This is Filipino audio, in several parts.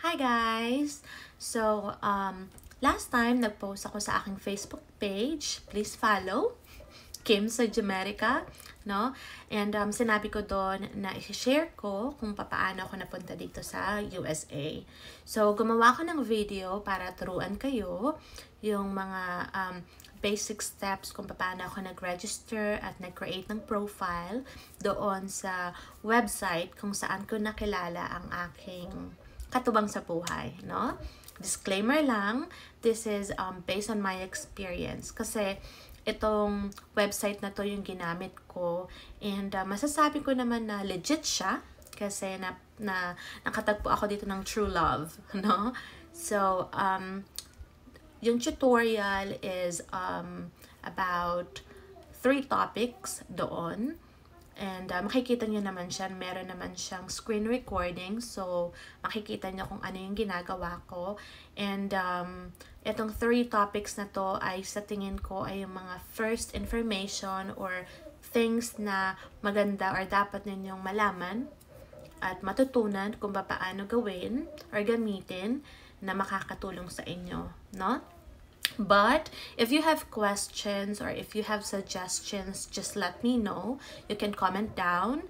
Hi guys! So, um, last time nag-post ako sa aking Facebook page. Please follow. Kim sa Jamaica, no? And um, sinabi ko doon na i-share ko kung paano ako napunta dito sa USA. So, gumawa ko ng video para turuan kayo yung mga um, basic steps kung paano ako nag-register at nag-create ng profile doon sa website kung saan ko nakilala ang aking katubang sa buhay, no? Disclaimer lang, this is um, based on my experience kasi itong website na to yung ginamit ko and uh, masasabi ko naman na legit siya kasi na, na nakatagpo ako dito ng true love, no? So, um, yung tutorial is um, about three topics doon. And uh, makikita niyo naman siya, meron naman siyang screen recording. So, makikita niyo kung ano yung ginagawa ko. And um, itong three topics na to ay sa tingin ko ay yung mga first information or things na maganda or dapat ninyong malaman at matutunan kung paano gawin or gamitin na makakatulong sa inyo, no? but if you have questions or if you have suggestions just let me know you can comment down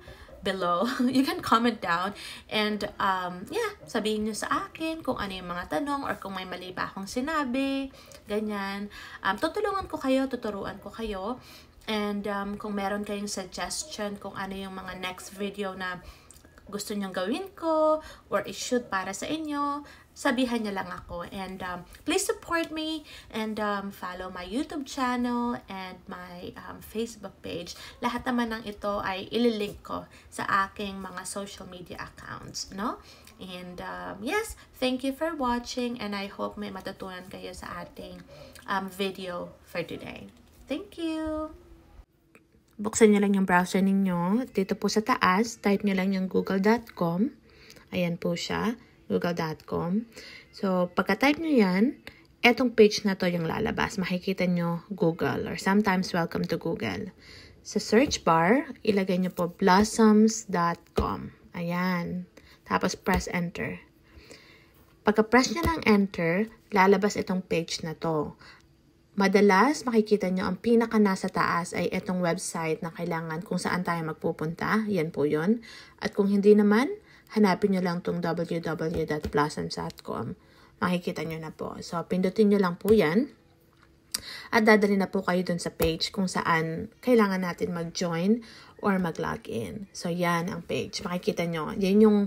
below you can comment down and um, yeah sabihin niyo sa akin kung ano yung mga tanong or kung may mali ba akong sinabi ganyan um, tutulungan ko kayo tuturuan ko kayo and um, kung meron kayong suggestion kung ano yung mga next video na gusto niyong gawin ko or i-shoot para sa inyo, sabihan niyo lang ako. And um, please support me and um, follow my YouTube channel and my um, Facebook page. Lahat naman ng ito ay ililink ko sa aking mga social media accounts, no? And um, yes, thank you for watching and I hope may matutunan kayo sa ating um, video for today. Thank you! Buksan nyo lang yung browser ninyo. Dito po sa taas, type nyo lang yung google.com. Ayan po siya, google.com. So, pagka-type nyo yan, etong page na to yung lalabas. Makikita nyo Google or sometimes welcome to Google. Sa search bar, ilagay nyo po blossoms.com. Ayan. Tapos press enter. Pagka-press nyo lang enter, lalabas itong page na to. Madalas makikita nyo ang pinaka nasa taas ay itong website na kailangan kung saan tayo magpupunta. Yan po yon. At kung hindi naman, hanapin nyo lang itong www.blossoms.com. Makikita nyo na po. So, pindutin nyo lang po yan. At dadali na po kayo dun sa page kung saan kailangan natin mag-join or mag-login. So, yan ang page. Makikita nyo. Yan yung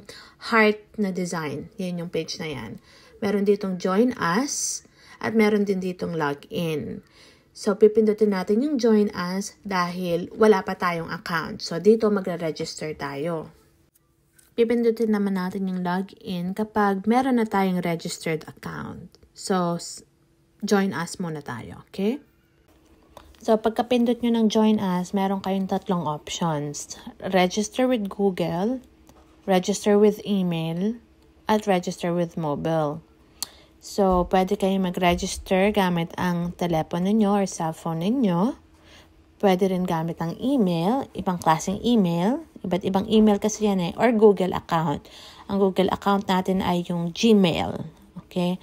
heart na design. Yan yung page na yan. Meron ditong join us at meron din ditong login. So, pipindutin natin yung join us dahil wala pa tayong account. So, dito magre-register tayo. Pipindutin naman natin yung login kapag meron na tayong registered account. So, join us muna tayo, okay? So, pagkapindot nyo ng join us, meron kayong tatlong options. Register with Google, register with email, at register with mobile. So, pwede kayo mag-register gamit ang telepono nyo or cellphone ninyo. Pwede rin gamit ang email, ibang klaseng email. Iba't ibang email kasi yan eh. Or Google account. Ang Google account natin ay yung Gmail. Okay?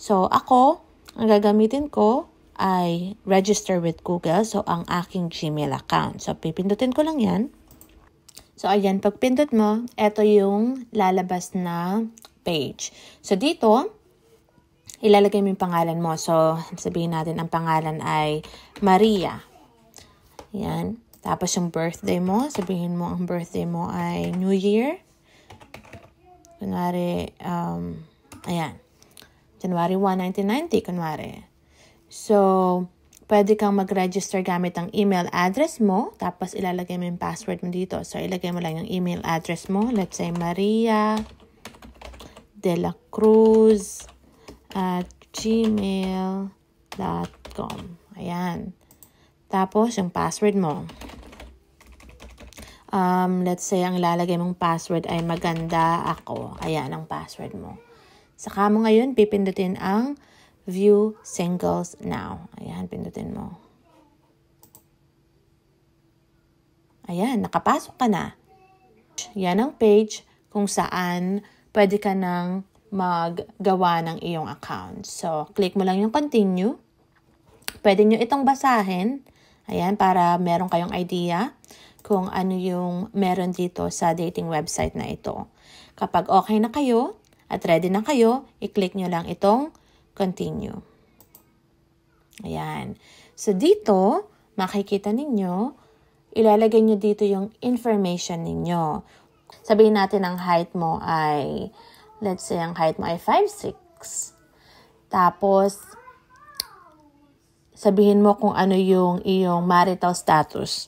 So, ako, ang gagamitin ko ay register with Google. So, ang aking Gmail account. So, pipindutin ko lang yan. So, ayan, pag pindot mo, ito yung lalabas na page. So, dito, ilalagay mo yung pangalan mo. So, sabihin natin ang pangalan ay Maria. Yan. Tapos yung birthday mo, sabihin mo ang birthday mo ay New Year. Kunwari, um, ayan. January 1, 1990, kunwari. So, pwede kang mag-register gamit ang email address mo. Tapos, ilalagay mo yung password mo dito. So, ilagay mo lang yung email address mo. Let's say, Maria de la Cruz at gmail.com. Ayan. Tapos, yung password mo. Um, let's say, ang lalagay mong password ay maganda ako. Ayan ang password mo. Saka mo ngayon, pipindutin ang view singles now. Ayan, pindutin mo. Ayan, nakapasok ka na. Yan ang page kung saan pwede ka nang maggawa ng iyong account. So, click mo lang yung continue. Pwede nyo itong basahin. Ayan, para meron kayong idea kung ano yung meron dito sa dating website na ito. Kapag okay na kayo at ready na kayo, i-click nyo lang itong continue. Ayan. So, dito, makikita ninyo, ilalagay nyo dito yung information ninyo. Sabihin natin ang height mo ay Let's say, ang height mo ay 5'6". Tapos, sabihin mo kung ano yung iyong marital status.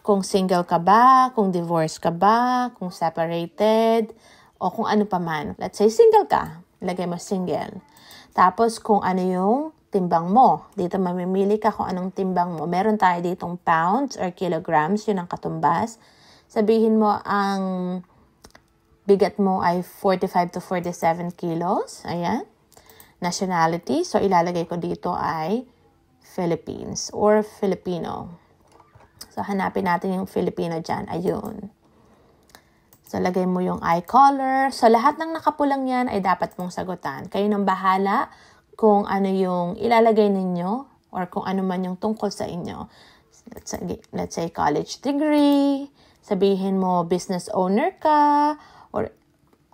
Kung single ka ba, kung divorced ka ba, kung separated, o kung ano pa man. Let's say, single ka. Lagay mo single. Tapos, kung ano yung timbang mo. Dito mamimili ka kung anong timbang mo. Meron tayo ditong pounds or kilograms, yun ang katumbas. Sabihin mo ang Bigat mo ay 45 to 47 kilos. Ayan. Nationality. So, ilalagay ko dito ay Philippines or Filipino. So, hanapin natin yung Filipino dyan. Ayun. So, lagay mo yung eye color. So, lahat ng nakapulang yan ay dapat mong sagutan. Kayo nang bahala kung ano yung ilalagay ninyo or kung ano man yung tungkol sa inyo. Let's say, let's say college degree, sabihin mo business owner ka,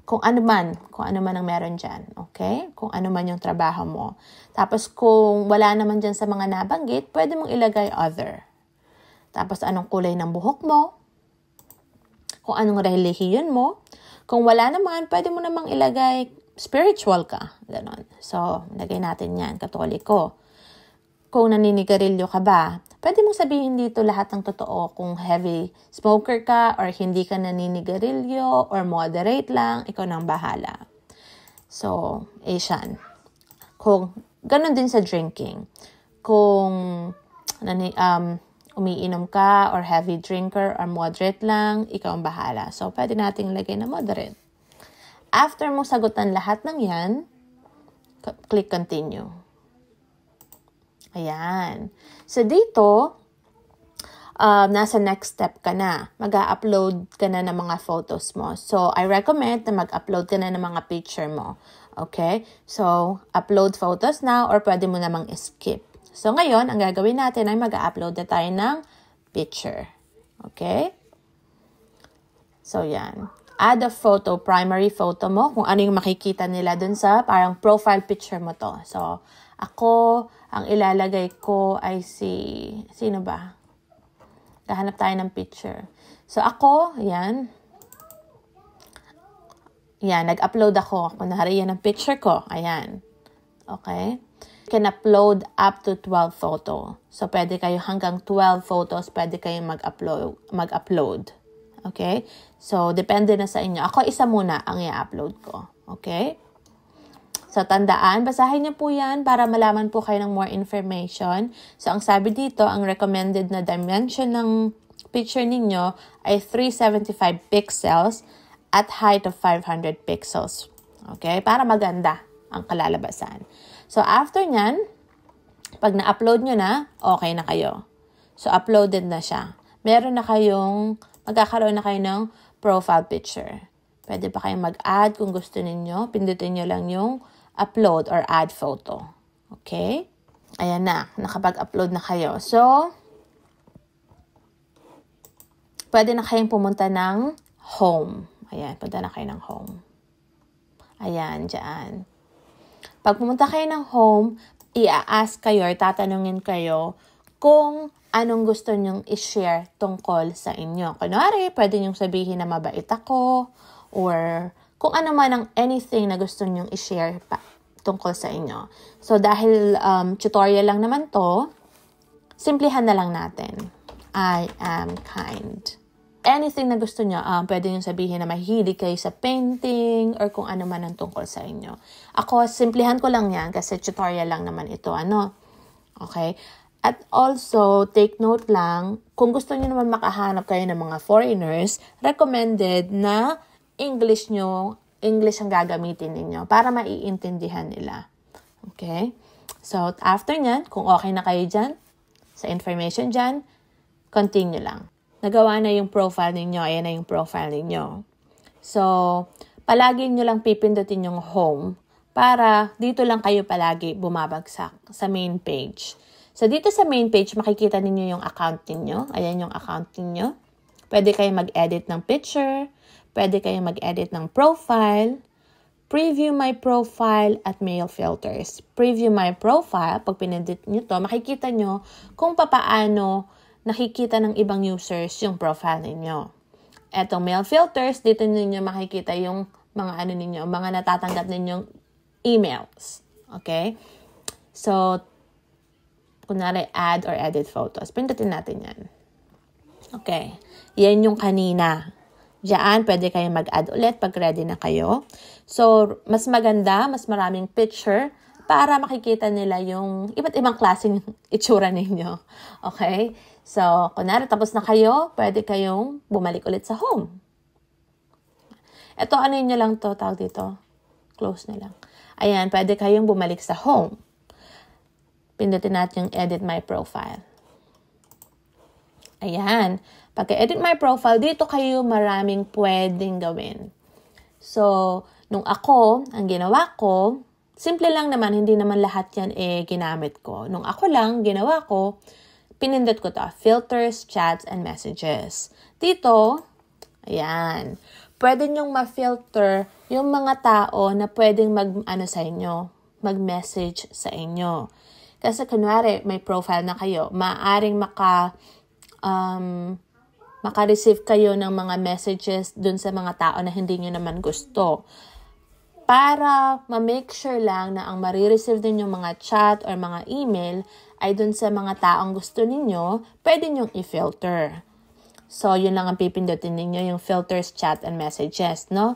kung ano man, kung ano man ang meron dyan, okay? Kung ano man yung trabaho mo. Tapos kung wala naman dyan sa mga nabanggit, pwede mong ilagay other. Tapos anong kulay ng buhok mo, kung anong relihiyon mo. Kung wala naman, pwede mo namang ilagay spiritual ka. Ganon. So, lagay natin yan, katoliko. Kung naninigarilyo ka ba, Pwede mong sabihin dito lahat ng totoo kung heavy smoker ka or hindi ka naninigarilyo or moderate lang, ikaw nang bahala. So, Asian. Kung, ganun din sa drinking. Kung, nani, um, umiinom ka or heavy drinker or moderate lang, ikaw ang bahala. So, pwede nating lagay na moderate. After mong sagutan lahat ng yan, click continue. Ayan. So, dito, um, nasa next step ka na. mag upload ka na ng mga photos mo. So, I recommend na mag-upload ka na ng mga picture mo. Okay? So, upload photos now or pwede mo namang skip. So, ngayon, ang gagawin natin ay mag upload na tayo ng picture. Okay? So, yan. Add a photo, primary photo mo, kung ano yung makikita nila dun sa parang profile picture mo to. So, ako, ang ilalagay ko ay si, sino ba? Kahanap tayo ng picture. So ako, yan. Yan, nag-upload ako. Kunwari, yan ang picture ko. Ayan. Okay? You can upload up to 12 photo. So, pwede kayo hanggang 12 photos, pwede kayo mag-upload. mag-upload. Okay? So, depende na sa inyo. Ako, isa muna ang i-upload ko. Okay? So, tandaan, basahin niyo po yan para malaman po kayo ng more information. So, ang sabi dito, ang recommended na dimension ng picture ninyo ay 375 pixels at height of 500 pixels. Okay? Para maganda ang kalalabasan. So, after nyan, pag na-upload nyo na, okay na kayo. So, uploaded na siya. Meron na kayong, magkakaroon na kayo ng profile picture. Pwede pa kayong mag-add kung gusto ninyo. Pindutin nyo lang yung upload or add photo. Okay? Ayan na, nakapag-upload na kayo. So, pwede na kayong pumunta ng home. Ayan, pwede na kayo ng home. Ayan, dyan. Pag pumunta kayo ng home, i-ask kayo or tatanungin kayo kung anong gusto nyong i-share tungkol sa inyo. Kunwari, pwede nyong sabihin na mabait ako or kung ano man ang anything na gusto nyong i-share pa tungkol sa inyo. So, dahil um, tutorial lang naman to, simplihan na lang natin. I am kind. Anything na gusto nyo, um, pwede nyo sabihin na mahilig kayo sa painting or kung ano man ang tungkol sa inyo. Ako, simplihan ko lang yan kasi tutorial lang naman ito. Ano? Okay? At also, take note lang, kung gusto niyo naman makahanap kayo ng mga foreigners, recommended na English nyo, English ang gagamitin ninyo para maiintindihan nila. Okay? So, after nyan, kung okay na kayo dyan, sa information dyan, continue lang. Nagawa na yung profile ninyo, ayan na yung profile ninyo. So, palagi nyo lang pipindutin yung home para dito lang kayo palagi bumabagsak sa main page. So, dito sa main page, makikita ninyo yung account ninyo. Ayan yung account ninyo. Pwede kayo mag-edit ng picture, Pwede kayong mag-edit ng profile, preview my profile at mail filters. Preview my profile, pag pinedit nyo to, makikita nyo kung papaano nakikita ng ibang users yung profile ninyo. Etong mail filters, dito ninyo makikita yung mga ano ninyo, mga natatanggap ninyong emails. Okay? So, kunwari add or edit photos. Pindutin natin yan. Okay. Yan yung kanina. Diyan, pwede kayong mag-add ulit pag ready na kayo. So, mas maganda, mas maraming picture para makikita nila yung iba't ibang klaseng itsura ninyo. Okay? So, kunwari tapos na kayo, pwede kayong bumalik ulit sa home. Ito, ano nyo lang to, tawag dito. Close na lang. Ayan, pwede kayong bumalik sa home. Pindutin natin yung edit my profile. Ayan. Pagka-edit my profile, dito kayo maraming pwedeng gawin. So, nung ako, ang ginawa ko, simple lang naman, hindi naman lahat yan eh ginamit ko. Nung ako lang, ginawa ko, pinindot ko to, filters, chats, and messages. Dito, ayan, pwede nyong ma-filter yung mga tao na pwedeng mag, ano sa inyo, mag-message sa inyo. Kasi kunwari, may profile na kayo, maaring maka, um, makareceive kayo ng mga messages dun sa mga tao na hindi nyo naman gusto. Para ma-make sure lang na ang marireceive din yung mga chat or mga email ay dun sa mga taong gusto ninyo, pwede nyong i-filter. So, yun lang ang pipindutin ninyo, yung filters, chat, and messages, no?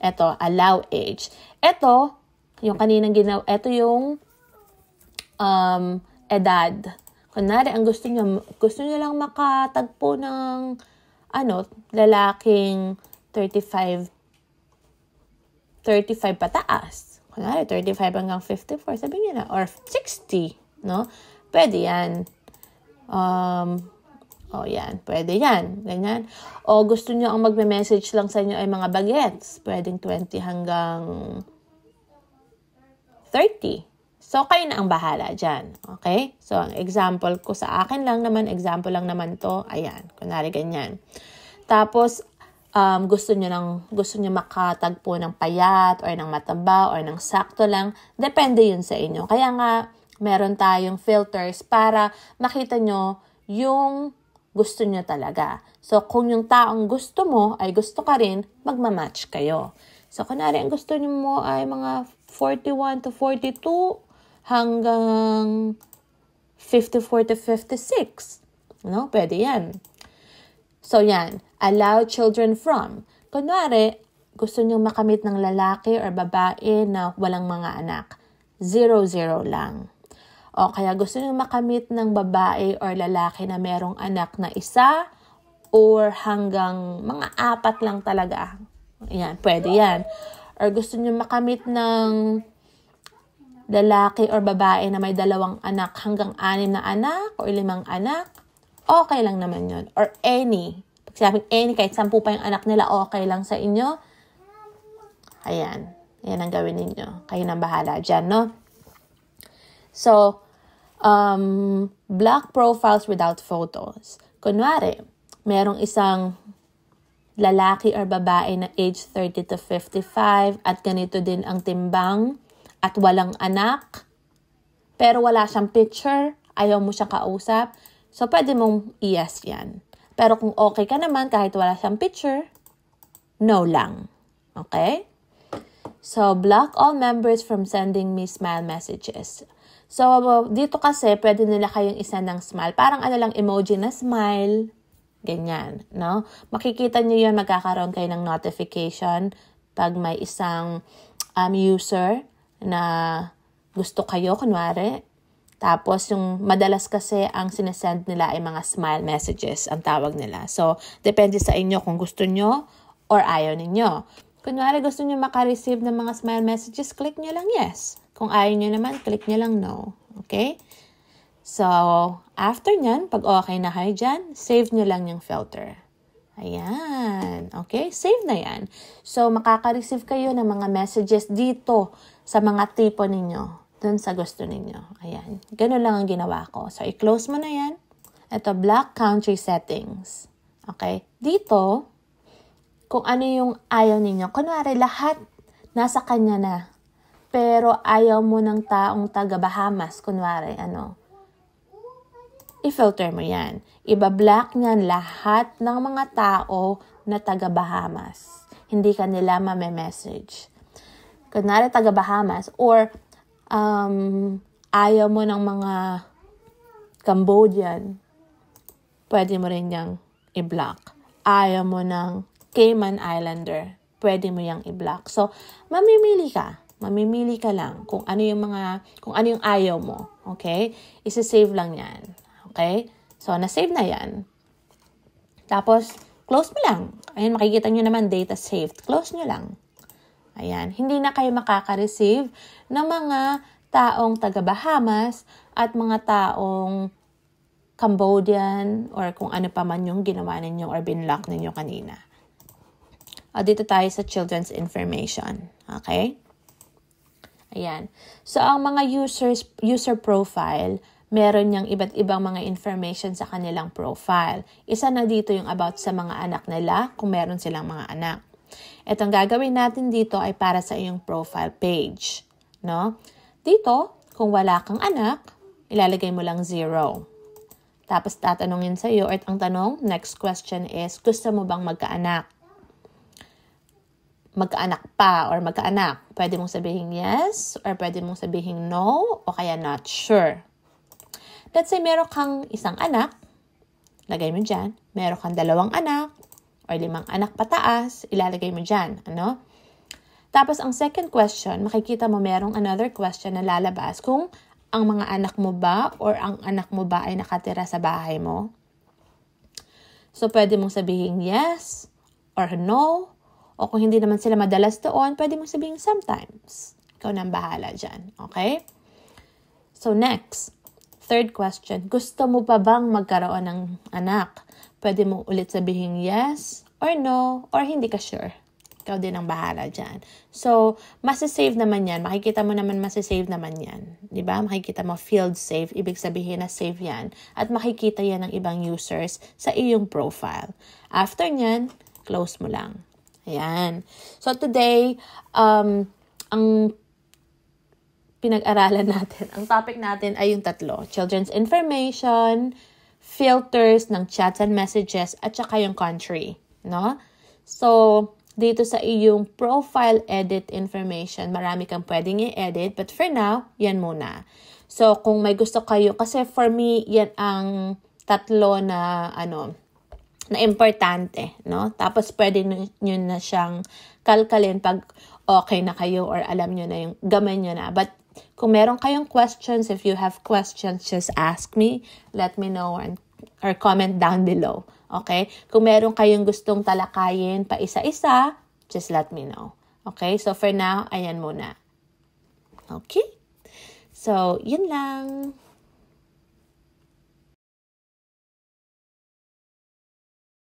Ito, allow age. Ito, yung kaninang ginawa, ito yung um, edad Kunwari, ang gusto niya, gusto niya lang makatagpo ng, ano, lalaking 35, 35 pataas. Kunwari, 35 hanggang 54, sabi niya na, or 60, no? Pwede yan. Um, oh, yan, pwede yan. Ganyan. O gusto nyo ang magme-message lang sa inyo ay mga bagets. Pwedeng 20 hanggang 30. So, kayo na ang bahala dyan. Okay? So, ang example ko sa akin lang naman, example lang naman to, ayan, kunwari ganyan. Tapos, um, gusto nyo, ng, gusto nyo makatagpo ng payat or ng mataba or ng sakto lang, depende yun sa inyo. Kaya nga, meron tayong filters para makita nyo yung gusto nyo talaga. So, kung yung taong gusto mo ay gusto ka rin, magmamatch kayo. So, kunwari, ang gusto nyo mo ay mga 41 to 42, hanggang 54 to 56. No? Pwede yan. So yan, allow children from. Kunwari, gusto nyo makamit ng lalaki or babae na walang mga anak. Zero, zero lang. O kaya gusto nyo makamit ng babae or lalaki na merong anak na isa or hanggang mga apat lang talaga. Yan, pwede yan. Or gusto nyo makamit ng lalaki or babae na may dalawang anak hanggang anim na anak o limang anak, okay lang naman yon Or any. Pag sinabing any, kahit sampu pa yung anak nila, okay lang sa inyo. Ayan. Ayan ang gawin ninyo. Kayo nang bahala dyan, no? So, um, black profiles without photos. Kunwari, merong isang lalaki or babae na age 30 to 55 at ganito din ang timbang at walang anak, pero wala siyang picture, ayaw mo siyang kausap, so pwede mong i-yes yan. Pero kung okay ka naman kahit wala siyang picture, no lang. Okay? So, block all members from sending me smile messages. So, dito kasi, pwede nila kayong isa ng smile. Parang ano lang, emoji na smile. Ganyan, no? Makikita nyo yun, magkakaroon kayo ng notification pag may isang um, user na gusto kayo, kunwari. Tapos yung madalas kasi ang sinesend nila ay mga smile messages, ang tawag nila. So, depende sa inyo kung gusto nyo or ayaw ninyo. Kunwari gusto nyo makareceive ng mga smile messages, click nyo lang yes. Kung ayaw nyo naman, click nyo lang no. Okay? So, after nyan, pag okay na kayo dyan, save nyo lang yung filter. Ayan. Okay? Save na yan. So, makaka-receive kayo ng mga messages dito sa mga tipo ninyo dun sa gusto ninyo. Ayan. Ganun lang ang ginawa ko. So, i-close mo na yan. Ito, Black Country Settings. Okay? Dito, kung ano yung ayaw ninyo. Kunwari, lahat nasa kanya na. Pero ayaw mo ng taong taga Bahamas. Kunwari, ano. I-filter mo yan. Iba-black niyan lahat ng mga tao na taga Bahamas. Hindi ka nila mame-message kunwari taga Bahamas, or um, ayaw mo ng mga Cambodian, pwede mo rin yung i-block. Ayaw mo ng Cayman Islander, pwede mo yung i-block. So, mamimili ka. Mamimili ka lang kung ano yung mga, kung ano yung ayaw mo. Okay? Isa-save lang yan. Okay? So, na-save na yan. Tapos, close mo lang. Ayun, makikita nyo naman data saved. Close nyo lang. Ayan, hindi na kayo makaka-receive ng mga taong taga Bahamas at mga taong Cambodian or kung ano pa man yung ginawa ninyo or binlock ninyo kanina. O, ah, dito tayo sa children's information. Okay? Ayan. So, ang mga users, user profile, meron niyang iba't ibang mga information sa kanilang profile. Isa na dito yung about sa mga anak nila, kung meron silang mga anak ang gagawin natin dito ay para sa iyong profile page. No? Dito, kung wala kang anak, ilalagay mo lang 0. Tapos tatanungin sa iyo, at ang tanong, next question is, gusto mo bang magkaanak? Magkaanak pa or magkaanak? Pwede mong sabihin yes or pwede mong sabihin no o kaya not sure. Let's say meron kang isang anak, lagay mo dyan, meron kang dalawang anak, or limang anak pataas, ilalagay mo dyan, ano? Tapos ang second question, makikita mo merong another question na lalabas kung ang mga anak mo ba or ang anak mo ba ay nakatira sa bahay mo. So pwede mong sabihin yes or no. O kung hindi naman sila madalas doon, pwede mong sabihin sometimes. Ikaw nang bahala dyan. Okay? So next, third question, gusto mo pa bang magkaroon ng anak? Pwede mong ulit sabihin yes or no or hindi ka sure. Ikaw din ang bahala dyan. So, masisave naman yan. Makikita mo naman masisave naman yan. ba diba? Makikita mo field save. Ibig sabihin na save yan. At makikita yan ng ibang users sa iyong profile. After nyan, close mo lang. Ayan. So, today, um, ang pinag-aralan natin, ang topic natin ay yung tatlo. Children's information, filters ng chats and messages at saka yung country, no? So, dito sa iyong profile edit information, marami kang pwedeng i-edit but for now, yan muna. So, kung may gusto kayo, kasi for me, yan ang tatlo na ano, na importante, no? Tapos pwede niyo na siyang kalkalin pag okay na kayo or alam niyo na yung gamay niyo na. But kung meron kayong questions, if you have questions, just ask me. Let me know and or comment down below. Okay? Kung meron kayong gustong talakayin pa isa-isa, just let me know. Okay? So for now, ayan muna. Okay? So, yun lang.